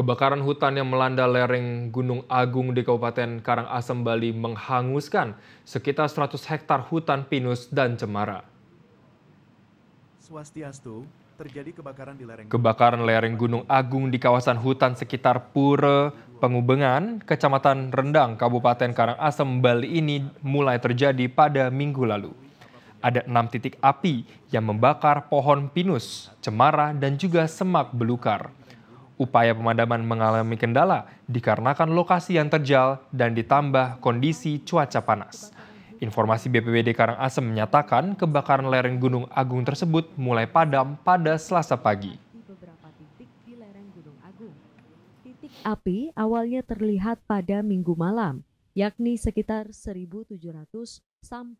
Kebakaran hutan yang melanda lereng Gunung Agung di Kabupaten Karangasem, Bali menghanguskan sekitar 100 hektar hutan pinus dan cemara. Swastiastu, terjadi kebakaran di lereng Kebakaran lereng Gunung Agung di kawasan hutan sekitar Pura Pengubengan, Kecamatan Rendang, Kabupaten Karangasem, Bali ini mulai terjadi pada minggu lalu. Ada enam titik api yang membakar pohon pinus, cemara, dan juga semak belukar upaya pemadaman mengalami kendala dikarenakan lokasi yang terjal dan ditambah kondisi cuaca panas. Informasi BPBD Karangasem menyatakan kebakaran lereng Gunung Agung tersebut mulai padam pada Selasa pagi. Titik api awalnya terlihat pada Minggu malam, yakni sekitar 1.700 sampai